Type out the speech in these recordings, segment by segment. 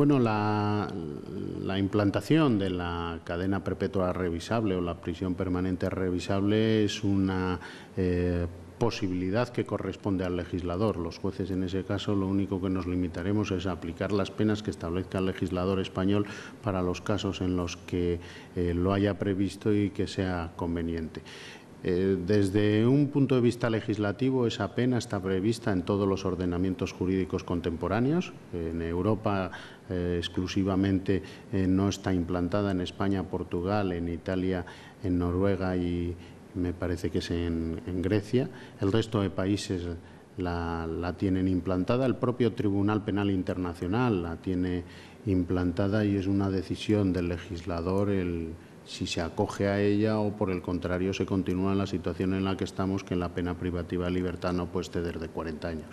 Bueno, la, implantación de la cadena perpetua revisable o la prisión permanente revisable es una eh, posibilidad que corresponde al legislador. Los jueces en ese caso lo único que nos limitaremos es a aplicar las penas que establezca el legislador español para los casos en los que eh, lo haya previsto y que sea conveniente. Eh, desde un punto de vista legislativo, esa pena está prevista en todos los ordenamientos jurídicos contemporáneos. En Europa eh, exclusivamente eh, no está implantada, en España, Portugal, en Italia, en Noruega y me parece que es en, Grecia. El resto de países la, la, tienen implantada. El propio Tribunal Penal Internacional la tiene implantada y es una decisión del legislador el si se acoge a ella o por el contrario se continúa en la situación en la que estamos, que en la pena privativa de libertad no puede exceder de 40 años.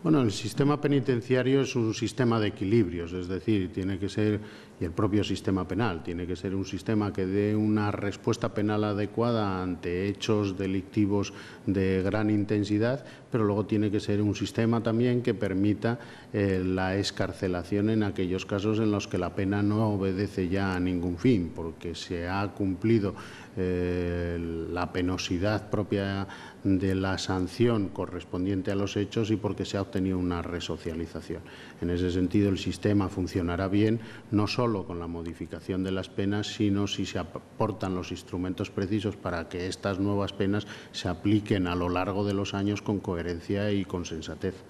Bueno, el sistema penitenciario es un sistema de equilibrios, es decir, tiene que ser, y el propio sistema penal, tiene que ser un sistema que dé una respuesta penal adecuada ante hechos delictivos de gran intensidad, pero luego tiene que ser un sistema también que permita eh, la escarcelación en aquellos casos en los que la pena no obedece ya a ningún fin, porque se ha cumplido eh, la penosidad propia de la sanción correspondiente a los hechos y porque se ha tenido una resocialización. En ese sentido, el sistema funcionará bien, no solo con la modificación de las penas, sino si se aportan los instrumentos precisos para que estas nuevas penas se apliquen a lo largo de los años con coherencia y con sensatez.